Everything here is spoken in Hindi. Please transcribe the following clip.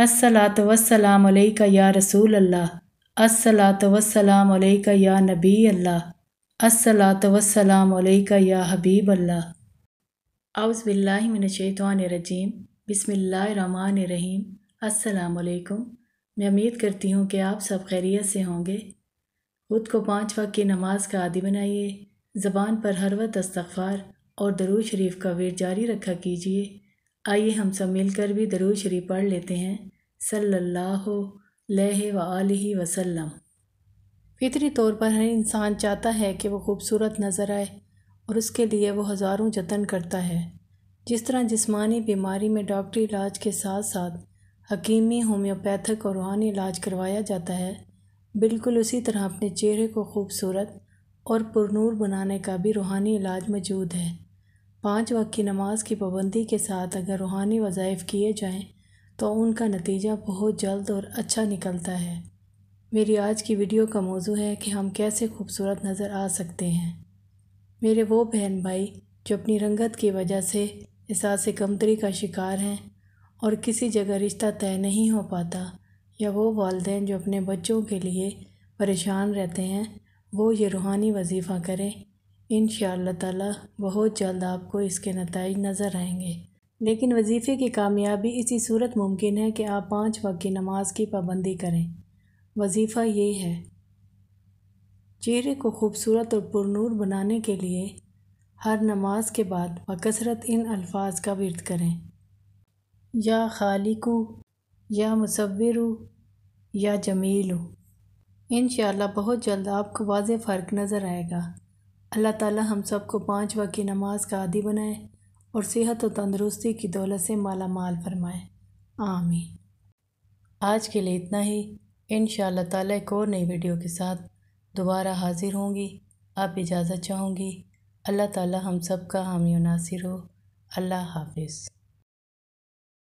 असलात वसलाम अलैका या रसूल अल्लाह असलात वसलाम अलैका या नबी अल्लाह असलात वसलाम अलैका या हबीब अल्लाह अउज़बिल्लिमिनशैतरजीम अस्सलाम वालेकुम मैं उम्मीद करती हूँ कि आप सब खैरियत से होंगे खुद को पाँच वक्त की नमाज का आदि बनाइए ज़बान पर हर वक्त इस्तफ़ार और दरूज शरीफ का वीर जारी रखा कीजिए आइए हम सब मिलकर भी दरूद शरीफ पढ़ लेते हैं सल्लल्लाहु अलैहि वसल्लम वसल्लम फितरी तौर पर हर इंसान चाहता है कि वो खूबसूरत नज़र आए और उसके लिए वो हज़ारों जतन करता है जिस तरह जिस्मानी बीमारी में डॉक्टरी इलाज के साथ साथ हकीमी होम्योपैथिक और रूहानी इलाज करवाया जाता है बिल्कुल उसी तरह अपने चेहरे को खूबसूरत और पुरनूर बनाने का भी रूहानी इलाज मौजूद है पाँच वक्त की नमाज की पाबंदी के साथ अगर रूहानी वज़ाइफ किए जाएं तो उनका नतीजा बहुत जल्द और अच्छा निकलता है मेरी आज की वीडियो का मौजू है कि हम कैसे खूबसूरत नज़र आ सकते हैं मेरे वो बहन भाई जो अपनी रंगत की वजह से एहसास कमतरी का शिकार हैं और किसी जगह रिश्ता तय नहीं हो पाता या वो वालदे जो अपने बच्चों के लिए परेशान रहते हैं वो ये रूहानी वजीफ़ा करें इन ताला बहुत जल्द आपको इसके नतज नज़र आएंगे लेकिन वजीफ़े की कामयाबी इसी सूरत मुमकिन है कि आप पाँच वक्त की नमाज की पाबंदी करें वजीफ़ा ये है चेहरे को खूबसूरत और पुरनूर बनाने के लिए हर नमाज के बाद बकसरत इन अल्फाज का विरद करें या खालिकू या मुसविर या जमील इन बहुत जल्द आपको वाज फ़र्क नज़र आएगा अल्लाह ताला हम सबको पाँच वक्त की नमाज का आदि बनाए और सेहत और तंदरुस्ती की दौलत से माला माल फरमाए आमीन आज के लिए इतना ही इन ताला एक और नई वीडियो के साथ दोबारा हाजिर होंगी आप इजाज़त चाहूँगी अल्लाह ताला हम सब का हामी नासिर हो अल्लाह हाफिज़